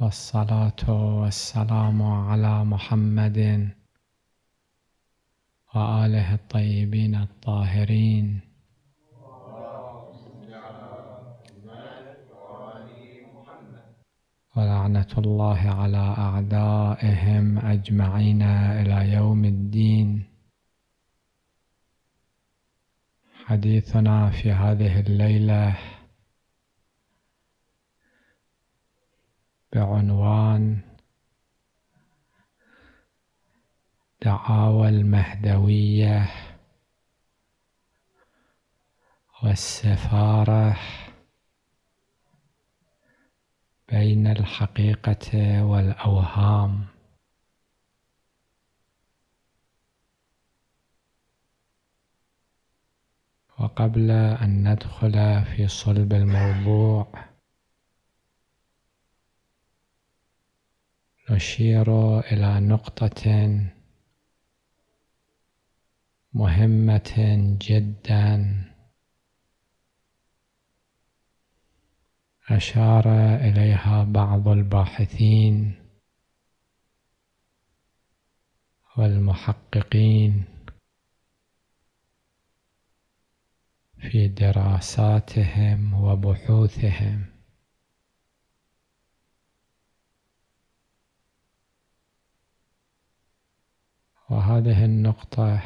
والصلاة والسلام على محمد وآله الطيبين الطاهرين ولعنة الله على أعدائهم أجمعين إلى يوم الدين حديثنا في هذه الليلة بعنوان دعاوى المهدوية والسفارة بين الحقيقة والأوهام وقبل أن ندخل في صلب الموضوع نشير إلى نقطة مهمة جدا أشار إليها بعض الباحثين والمحققين في دراساتهم وبحوثهم وهذه النقطة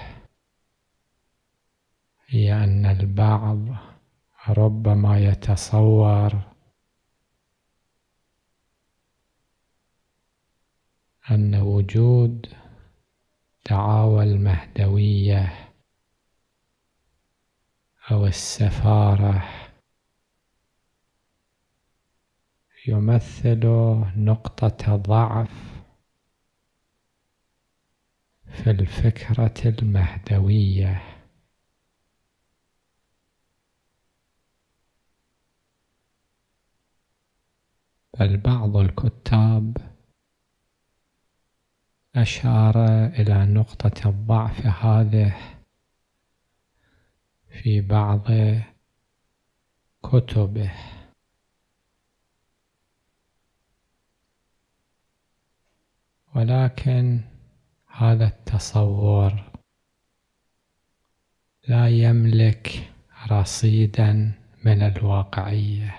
هي أن البعض ربما يتصور أن وجود دعاوى المهدوية أو السفارة يمثل نقطة ضعف في الفكرة المهدوية بل بعض الكتاب أشار إلى نقطة الضعف هذه في بعض كتبه ولكن هذا التصور لا يملك رصيدا من الواقعيه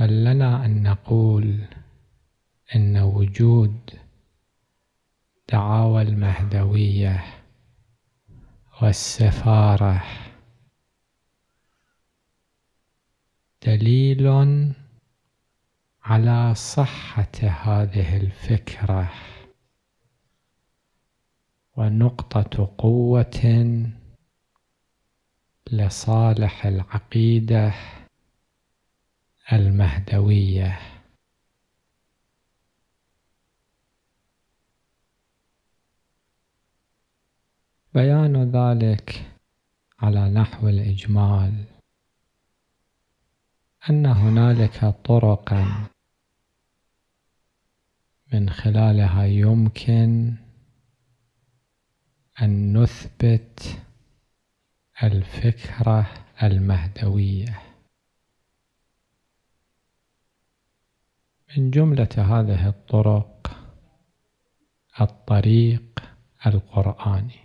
بل لنا ان نقول ان وجود دعاوى المهدويه والسفاره دليل على صحة هذه الفكرة ونقطة قوة لصالح العقيدة المهدوية بيان ذلك على نحو الإجمال أن هنالك طرقاً من خلالها يمكن أن نثبت الفكرة المهدوية من جملة هذه الطرق الطريق القرآني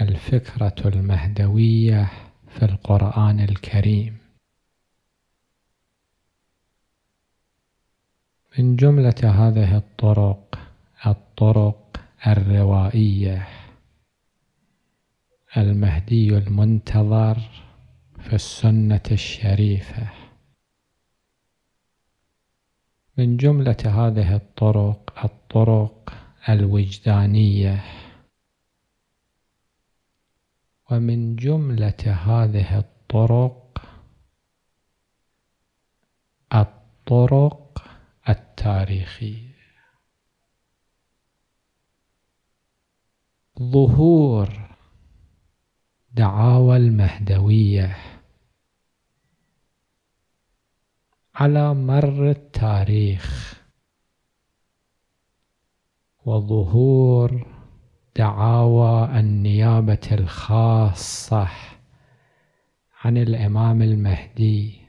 الفكرة المهدوية في القرآن الكريم من جملة هذه الطرق الطرق الروائية المهدي المنتظر في السنة الشريفة من جملة هذه الطرق الطرق الوجدانية ومن جملة هذه الطرق الطرق التاريخي ظهور دعاوى المهدويه على مر التاريخ وظهور دعاوى النيابه الخاصه عن الامام المهدي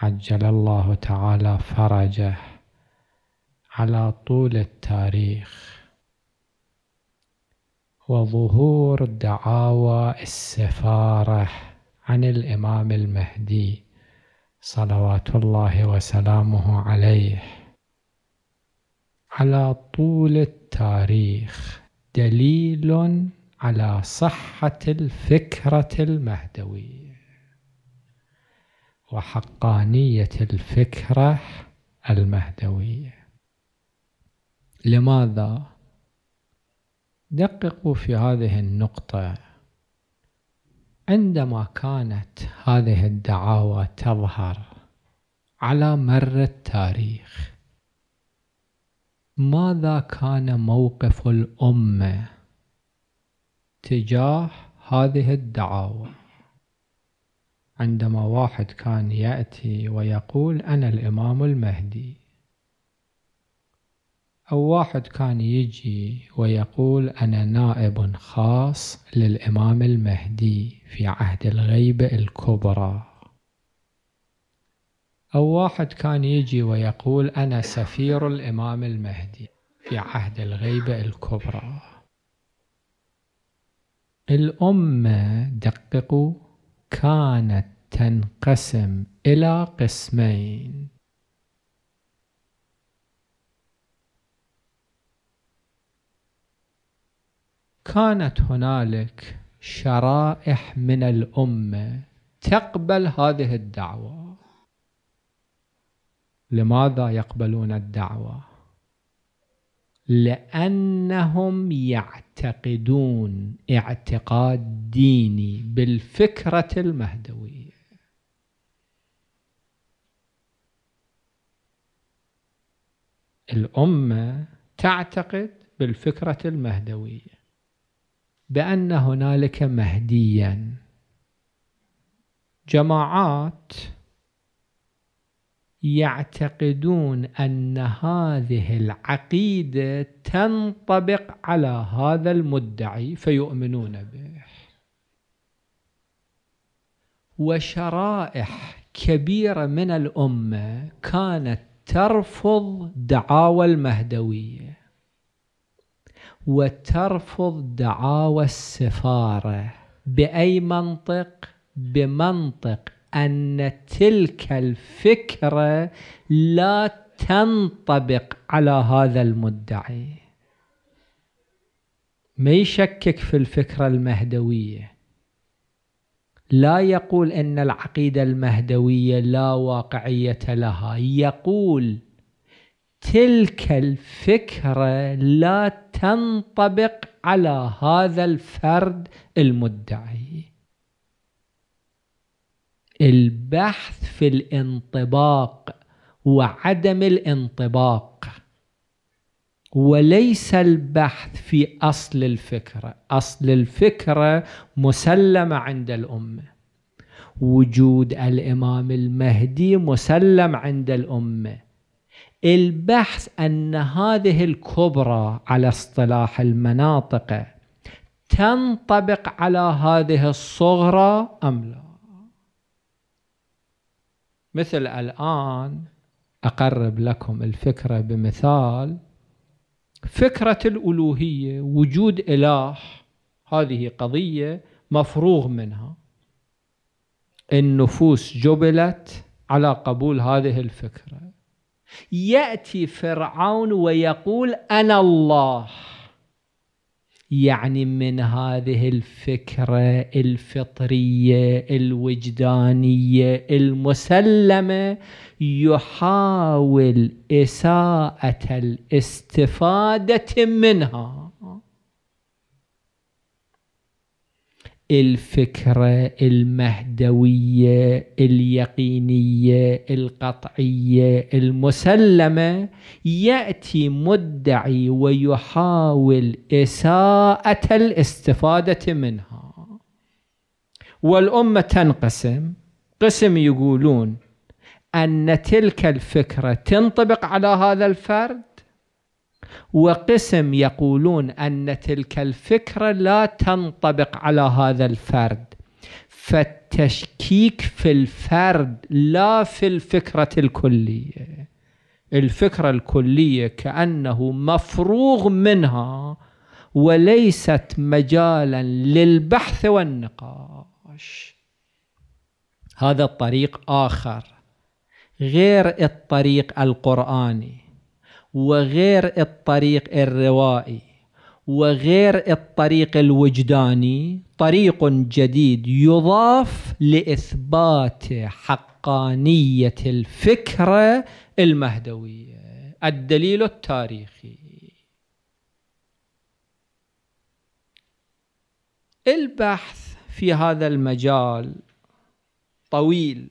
عجل الله تعالى فرجه على طول التاريخ وظهور دعاوى السفاره عن الامام المهدي صلوات الله وسلامه عليه على طول التاريخ دليل على صحه الفكره المهدويه وحقانيه الفكره المهدويه لماذا دققوا في هذه النقطة عندما كانت هذه الدعاوى تظهر على مر التاريخ ماذا كان موقف الأمة تجاه هذه الدعاوى عندما واحد كان يأتي ويقول أنا الإمام المهدي أو واحد كان يجي ويقول أنا نائب خاص للإمام المهدي في عهد الغيبة الكبرى أو واحد كان يجي ويقول أنا سفير الإمام المهدي في عهد الغيبة الكبرى الأمة دققوا كانت تنقسم إلى قسمين كانت هنالك شرائح من الأمة تقبل هذه الدعوة لماذا يقبلون الدعوة؟ لأنهم يعتقدون اعتقاد ديني بالفكرة المهدوية الأمة تعتقد بالفكرة المهدوية بأن هنالك مهديا جماعات يعتقدون أن هذه العقيدة تنطبق على هذا المدعي فيؤمنون به وشرائح كبيرة من الأمة كانت ترفض دعاوى المهدوية وترفض دعاوى السفاره باي منطق بمنطق ان تلك الفكره لا تنطبق على هذا المدعي ما يشكك في الفكره المهدويه لا يقول ان العقيده المهدويه لا واقعيه لها يقول تلك الفكرة لا تنطبق على هذا الفرد المدعي البحث في الانطباق وعدم الانطباق وليس البحث في أصل الفكرة أصل الفكرة مسلمة عند الأمة وجود الإمام المهدي مسلم عند الأمة البحث أن هذه الكبرى على اصطلاح المناطق تنطبق على هذه الصغرى أم لا مثل الآن أقرب لكم الفكرة بمثال فكرة الألوهية وجود إله هذه قضية مفروغ منها النفوس جبلت على قبول هذه الفكره يأتي فرعون ويقول أنا الله يعني من هذه الفكرة الفطرية الوجدانية المسلمة يحاول إساءة الاستفادة منها الفكرة المهدوية اليقينية القطعية المسلمة يأتي مدعي ويحاول إساءة الاستفادة منها والأمة تنقسم قسم يقولون أن تلك الفكرة تنطبق على هذا الفرد وقسم يقولون أن تلك الفكرة لا تنطبق على هذا الفرد فالتشكيك في الفرد لا في الفكرة الكلية الفكرة الكلية كأنه مفروغ منها وليست مجالا للبحث والنقاش هذا الطريق آخر غير الطريق القرآني وغير الطريق الروائي وغير الطريق الوجداني طريق جديد يضاف لاثبات حقانيه الفكره المهدويه الدليل التاريخي البحث في هذا المجال طويل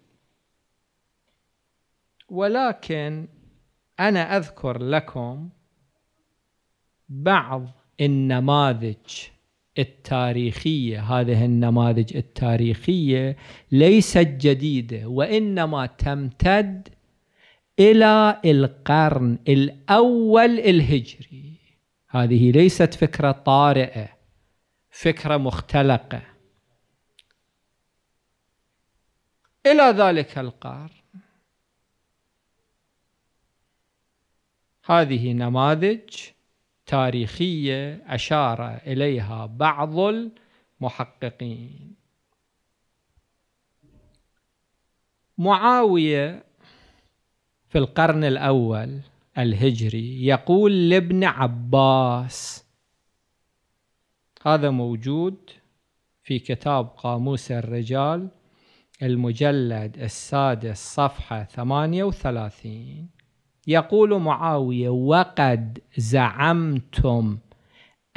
ولكن أنا أذكر لكم بعض النماذج التاريخية هذه النماذج التاريخية ليست جديدة وإنما تمتد إلى القرن الأول الهجري هذه ليست فكرة طارئة فكرة مختلقة إلى ذلك القرن هذه نماذج تاريخية أشار إليها بعض المحققين معاوية في القرن الأول الهجري يقول لابن عباس هذا موجود في كتاب قاموس الرجال المجلد السادس صفحة 38 يقول معاوية وقد زعمتم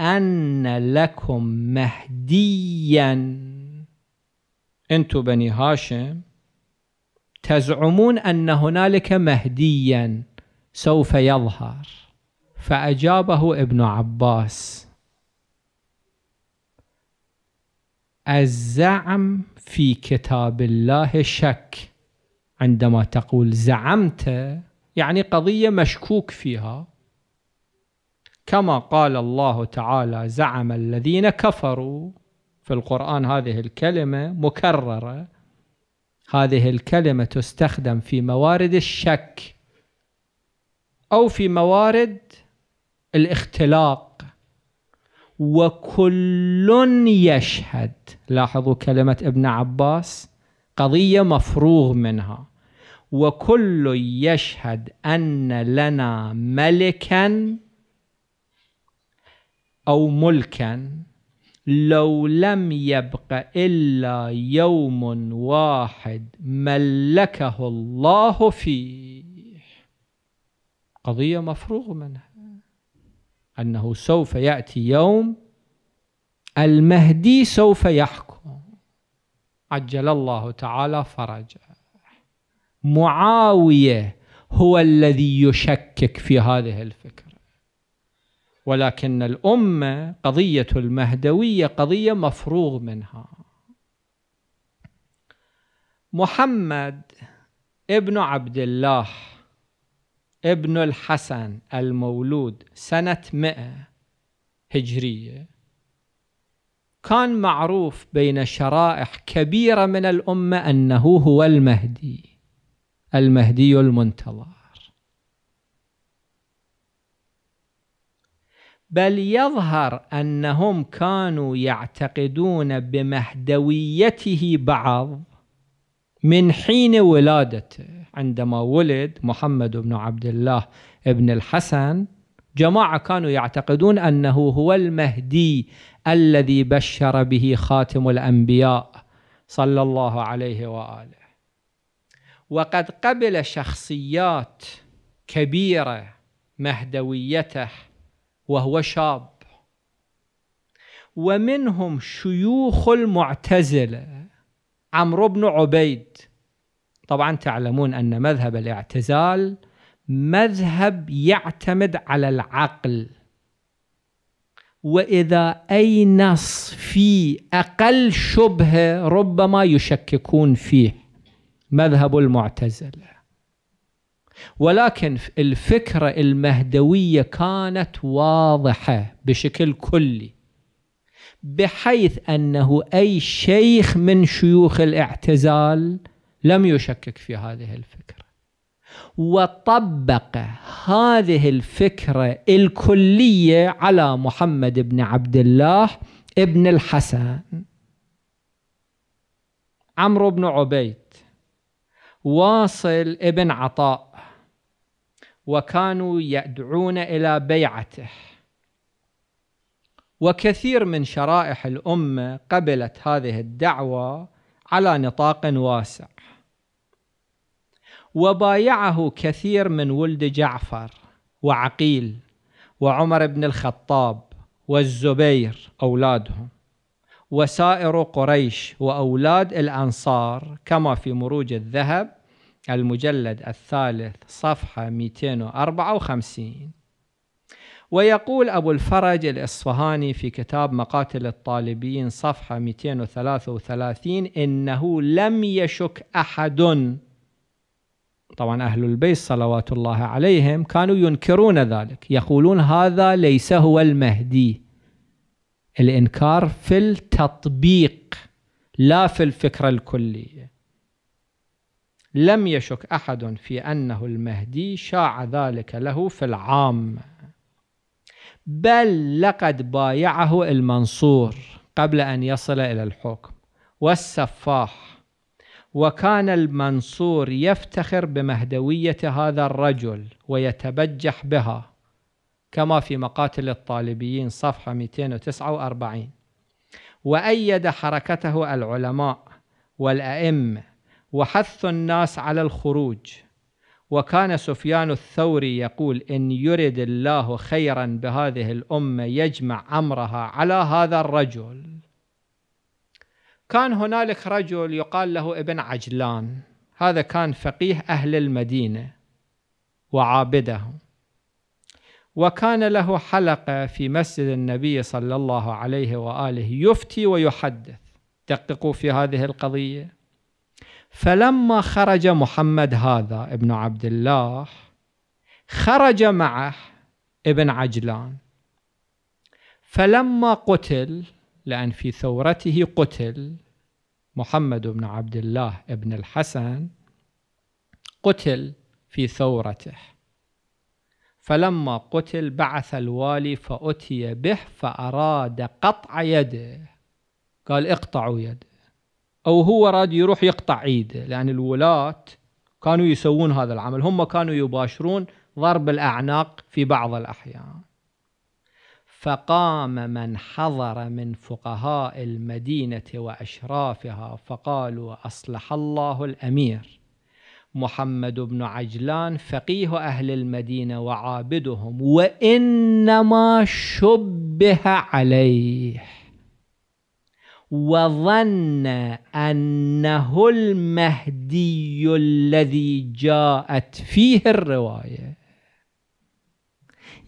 أن لكم مهديا أنتم بني هاشم تزعمون أن هنالك مهديا سوف يظهر فأجابه ابن عباس الزعم في كتاب الله شك عندما تقول زعمت يعني قضية مشكوك فيها كما قال الله تعالى زعم الذين كفروا في القرآن هذه الكلمة مكررة هذه الكلمة تستخدم في موارد الشك أو في موارد الاختلاق وكل يشهد لاحظوا كلمة ابن عباس قضية مفروغ منها وكل يشهد أن لنا ملكا أو ملكا لو لم يبق إلا يوم واحد ملكه الله فيه قضية مفروغ منها أنه سوف يأتي يوم المهدي سوف يحكم عجل الله تعالى فرجه معاويه هو الذي يشكك في هذه الفكره ولكن الامه قضيه المهدويه قضيه مفروغ منها محمد ابن عبد الله ابن الحسن المولود سنة مئة هجرية كان معروف بين شرائح كبيرة من الأمة أنه هو المهدي المهدي المنتظر بل يظهر انهم كانوا يعتقدون بمهدويته بعض من حين ولادته عندما ولد محمد بن عبد الله بن الحسن جماعه كانوا يعتقدون انه هو المهدي الذي بشر به خاتم الانبياء صلى الله عليه واله وقد قبل شخصيات كبيرة مهدويته وهو شاب ومنهم شيوخ المعتزلة عمرو بن عبيد طبعا تعلمون أن مذهب الاعتزال مذهب يعتمد على العقل واذا اي نص في اقل شبهه ربما يشككون فيه مذهب المعتزله ولكن الفكره المهدويه كانت واضحه بشكل كلي بحيث انه اي شيخ من شيوخ الاعتزال لم يشكك في هذه الفكره وطبق هذه الفكره الكليه على محمد بن عبد الله ابن الحسن عمرو بن عبيد واصل ابن عطاء وكانوا يدعون إلى بيعته وكثير من شرائح الأمة قبلت هذه الدعوة على نطاق واسع وبايعه كثير من ولد جعفر وعقيل وعمر بن الخطاب والزبير أولادهم وسائر قريش وأولاد الأنصار كما في مروج الذهب المجلد الثالث صفحة 254 ويقول أبو الفرج الإصفهاني في كتاب مقاتل الطالبين صفحة 233 إنه لم يشك أحد طبعا أهل البيت صلوات الله عليهم كانوا ينكرون ذلك يقولون هذا ليس هو المهدي الإنكار في التطبيق لا في الفكرة الكلية لم يشك أحد في أنه المهدي شاع ذلك له في العام بل لقد بايعه المنصور قبل أن يصل إلى الحكم والسفاح وكان المنصور يفتخر بمهدوية هذا الرجل ويتبجح بها كما في مقاتل الطالبيين صفحة 249 وأيد حركته العلماء والأئمة وحث الناس على الخروج وكان سفيان الثوري يقول إن يرد الله خيرا بهذه الأمة يجمع أمرها على هذا الرجل كان هنالك رجل يقال له ابن عجلان هذا كان فقيه أهل المدينة وعابده وكان له حلقة في مسجد النبي صلى الله عليه وآله يفتي ويحدث دققوا في هذه القضية فلما خرج محمد هذا ابن عبد الله خرج معه ابن عجلان فلما قتل لأن في ثورته قتل محمد بن عبد الله ابن الحسن قتل في ثورته فلما قتل بعث الوالي فأتي به فأراد قطع يده قال اقطعوا يده او هو راد يروح يقطع ايده لان الولاة كانوا يسوون هذا العمل هم كانوا يباشرون ضرب الاعناق في بعض الاحيان فقام من حضر من فقهاء المدينه واشرافها فقالوا اصلح الله الامير محمد بن عجلان فقيه اهل المدينه وعابدهم وانما شبه عليه وظن أنه المهدي الذي جاءت فيه الرواية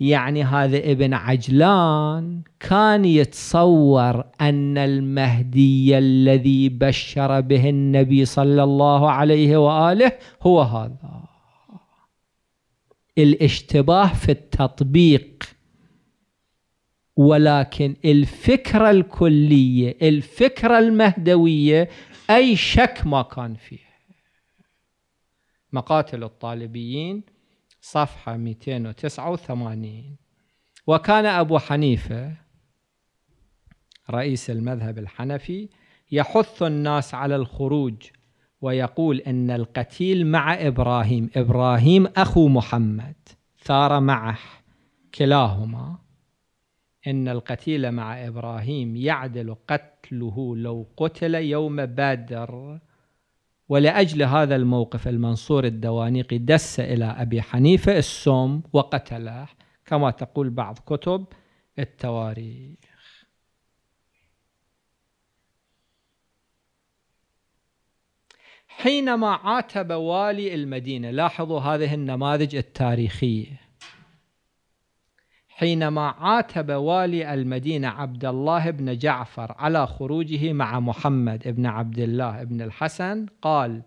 يعني هذا ابن عجلان كان يتصور أن المهدي الذي بشر به النبي صلى الله عليه وآله هو هذا الاشتباه في التطبيق ولكن الفكرة الكلية الفكرة المهدوية أي شك ما كان فيها مقاتل الطالبيين صفحة 289 وكان أبو حنيفة رئيس المذهب الحنفي يحث الناس على الخروج ويقول أن القتيل مع إبراهيم إبراهيم أخو محمد ثار معه كلاهما إن القتيل مع إبراهيم يعدل قتله لو قتل يوم بدر ولأجل هذا الموقف المنصور الدوانيقي دس إلى أبي حنيفة السم وقتله كما تقول بعض كتب التواريخ حينما عاتب والي المدينة لاحظوا هذه النماذج التاريخية حينما عاتب والي المدينة عبد الله بن جعفر على خروجه مع محمد بن عبد الله بن الحسن قال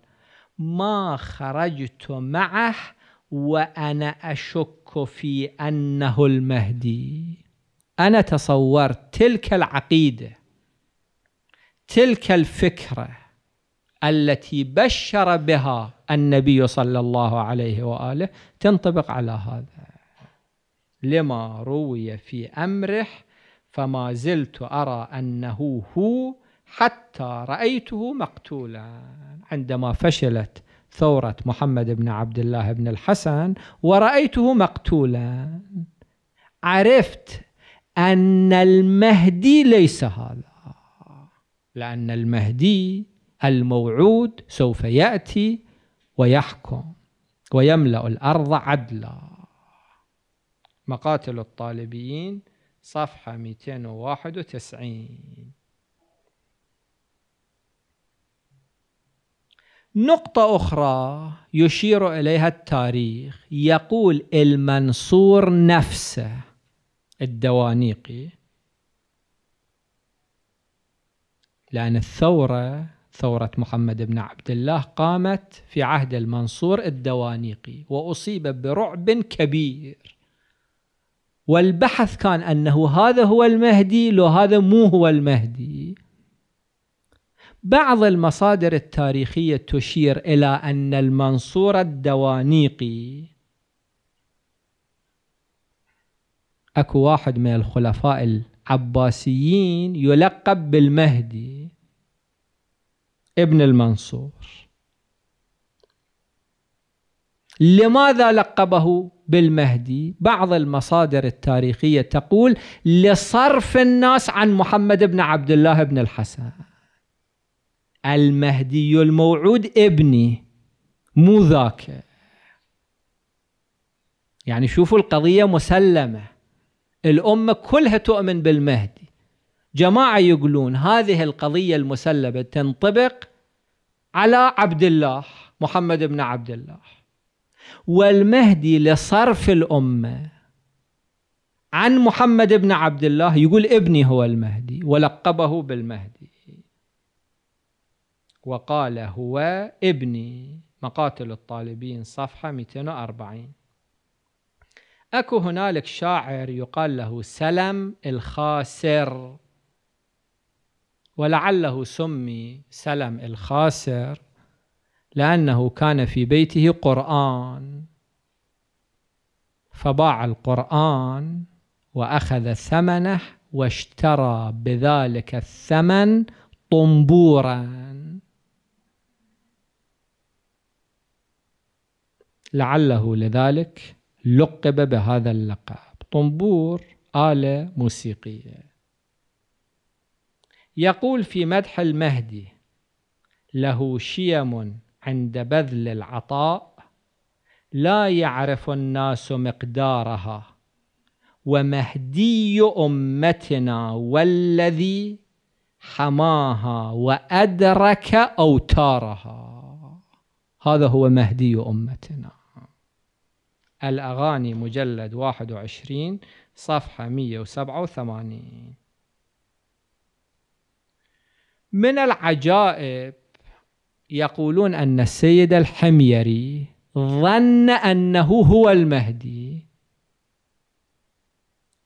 ما خرجت معه وأنا أشك في أنه المهدي أنا تصورت تلك العقيدة تلك الفكرة التي بشر بها النبي صلى الله عليه وآله تنطبق على هذا لما روي في أمره فما زلت أرى أنه هو حتى رأيته مقتولا عندما فشلت ثورة محمد بن عبد الله بن الحسن ورأيته مقتولا عرفت أن المهدي ليس هذا لأن المهدي الموعود سوف يأتي ويحكم ويملأ الأرض عدلاً مقاتل الطالبيين صفحة 291 نقطة أخرى يشير إليها التاريخ يقول المنصور نفسه الدوانيقي لأن الثورة ثورة محمد بن عبد الله قامت في عهد المنصور الدوانيقي وأصيب برعب كبير والبحث كان أنه هذا هو المهدي لو هذا مو هو المهدي بعض المصادر التاريخية تشير إلى أن المنصور الدوانيقي أكو واحد من الخلفاء العباسيين يلقب بالمهدي ابن المنصور لماذا لقبه بالمهدي بعض المصادر التاريخية تقول لصرف الناس عن محمد بن عبد الله بن الحسن المهدي الموعود ابني مو ذاك يعني شوفوا القضية مسلمة الأمة كلها تؤمن بالمهدي جماعة يقولون هذه القضية المسلمة تنطبق على عبد الله محمد بن عبد الله والمهدي لصرف الامه عن محمد بن عبد الله يقول ابني هو المهدي ولقبه بالمهدي وقال هو ابني مقاتل الطالبين صفحة 240 أكو هنالك شاعر يقال له سلم الخاسر ولعله سمي سلم الخاسر لأنه كان في بيته قرآن فباع القرآن وأخذ ثمنه واشترى بذلك الثمن طنبورا لعله لذلك لقب بهذا اللقب طنبور آلة موسيقية يقول في مدح المهدي له شيم عند بذل العطاء لا يعرف الناس مقدارها ومهدي امتنا والذي حماها وادرك اوتارها هذا هو مهدي امتنا الاغاني مجلد 21 صفحه 187 من العجائب يقولون أن السيد الحميري ظن أنه هو المهدي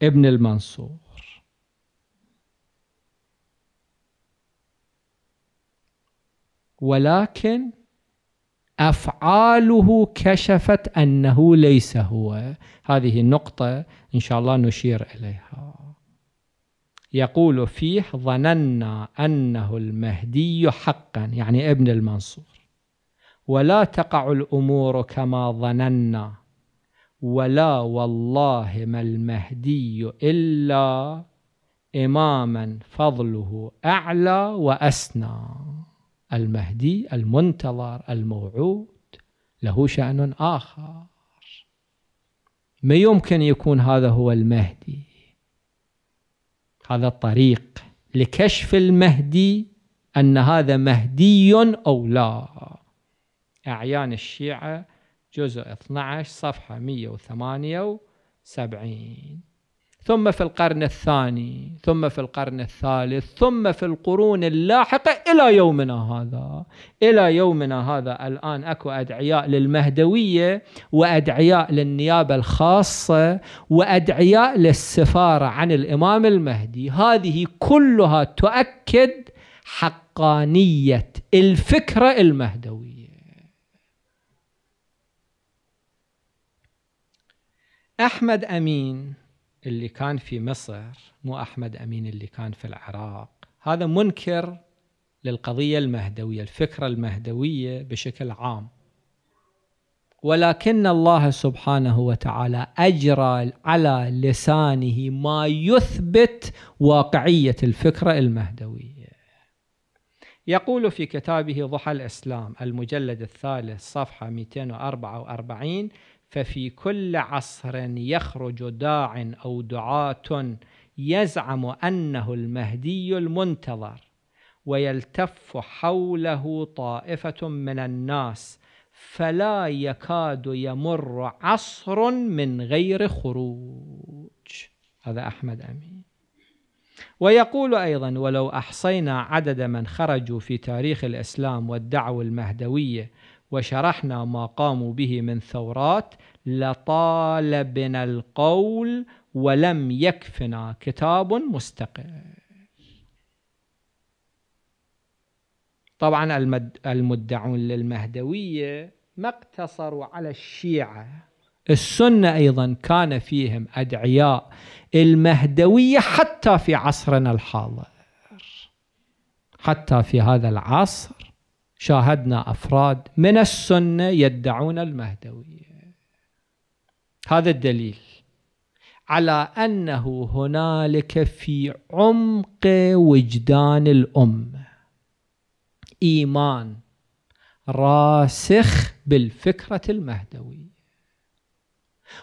ابن المنصور ولكن أفعاله كشفت أنه ليس هو هذه النقطة إن شاء الله نشير إليها يقول فيه ظننا أنه المهدي حقا يعني ابن المنصور ولا تقع الأمور كما ظننا ولا والله ما المهدي إلا إماما فضله أعلى وأسنى المهدي المنتظر الموعود له شأن آخر ما يمكن يكون هذا هو المهدي هذا الطريق لكشف المهدي أن هذا مهدي أو لا أعيان الشيعة جزء 12 صفحة 178 ثم في القرن الثاني ثم في القرن الثالث ثم في القرون اللاحقة إلى يومنا هذا إلى يومنا هذا الآن أكو أدعياء للمهدوية وأدعياء للنيابة الخاصة وأدعياء للسفارة عن الإمام المهدي هذه كلها تؤكد حقانية الفكرة المهدوية أحمد أمين اللي كان في مصر مو احمد امين اللي كان في العراق هذا منكر للقضيه المهدويه الفكره المهدويه بشكل عام ولكن الله سبحانه وتعالى اجرى على لسانه ما يثبت واقعيه الفكره المهدويه يقول في كتابه ضحى الاسلام المجلد الثالث صفحه 244 ففي كل عصر يخرج داع أو دعاة يزعم أنه المهدي المنتظر ويلتف حوله طائفة من الناس فلا يكاد يمر عصر من غير خروج هذا أحمد أمين ويقول أيضا ولو أحصينا عدد من خرجوا في تاريخ الإسلام والدعوه المهدوية وشرحنا ما قاموا به من ثورات لطال بنا القول ولم يكفنا كتاب مستقل طبعا المد... المدعون للمهدوية ما اقتصروا على الشيعة السنة أيضا كان فيهم أدعياء المهدوية حتى في عصرنا الحاضر حتى في هذا العصر شاهدنا أفراد من السنة يدعون المهدوية هذا الدليل على أنه هنالك في عمق وجدان الأمة إيمان راسخ بالفكرة المهدوية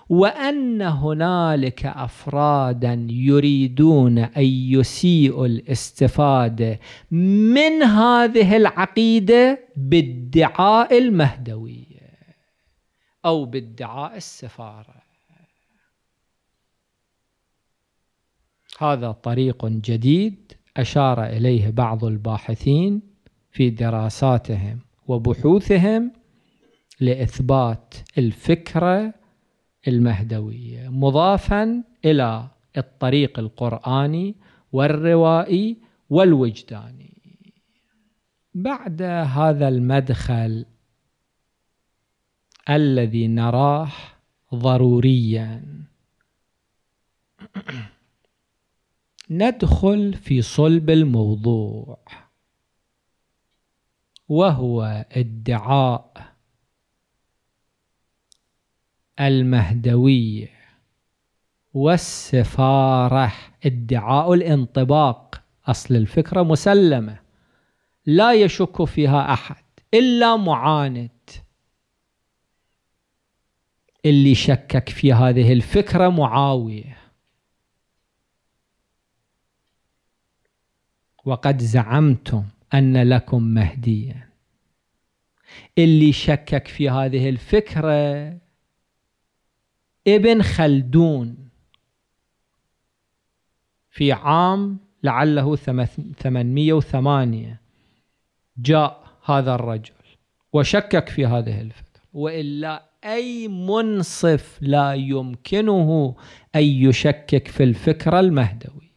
وأن هنالك أفرادا يريدون أن يسيئوا الاستفادة من هذه العقيدة بادعاء المهدوية أو بادعاء السفارة هذا طريق جديد أشار إليه بعض الباحثين في دراساتهم وبحوثهم لإثبات الفكرة المهدوية مضافا إلى الطريق القرآني والروائي والوجداني بعد هذا المدخل الذي نراه ضروريا ندخل في صلب الموضوع وهو ادعاء المهدوي والسفارة ادعاء الانطباق أصل الفكرة مسلمة لا يشك فيها أحد إلا معاند اللي شكك في هذه الفكرة معاوية وقد زعمتم أن لكم مهديا اللي شكك في هذه الفكرة ابن خلدون في عام لعله 808 جاء هذا الرجل وشكك في هذه الفترة وإلا أي منصف لا يمكنه أن يشكك في الفكرة المهدوية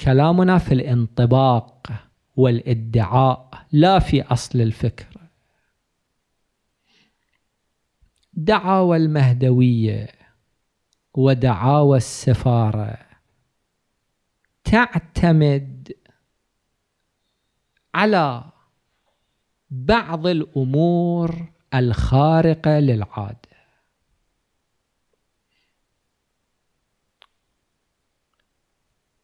كلامنا في الانطباق والادعاء لا في أصل الفكر دعاوى المهدوية ودعاوى السفارة تعتمد على بعض الأمور الخارقة للعادة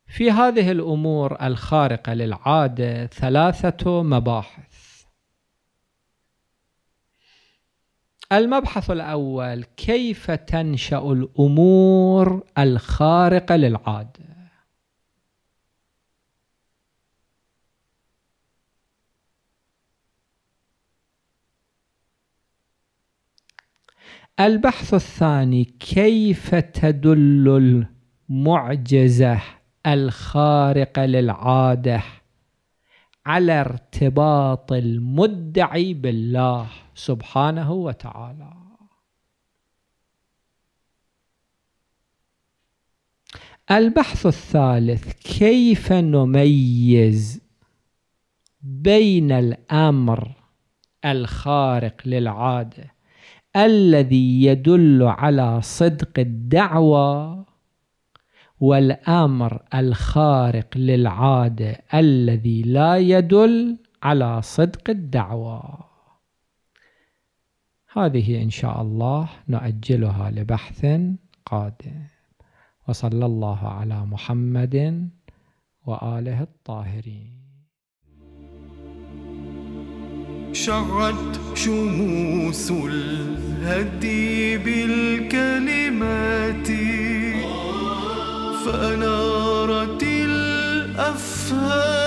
في هذه الامور الخارقه للعاده ثلاثه مباحث المبحث الأول كيف تنشأ الأمور الخارقة للعادة البحث الثاني كيف تدل المعجزة الخارقة للعادة على ارتباط المدعي بالله سبحانه وتعالى البحث الثالث كيف نميز بين الامر الخارق للعاده الذي يدل على صدق الدعوه والامر الخارق للعاده الذي لا يدل على صدق الدعوه هذه ان شاء الله نؤجلها لبحث قادم وصلى الله على محمد واله الطاهرين شعت شموس الهدي بالكلمات فأنارت الأفهام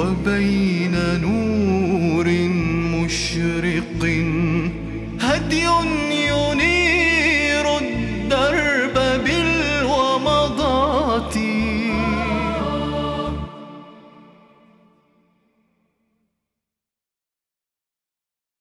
我以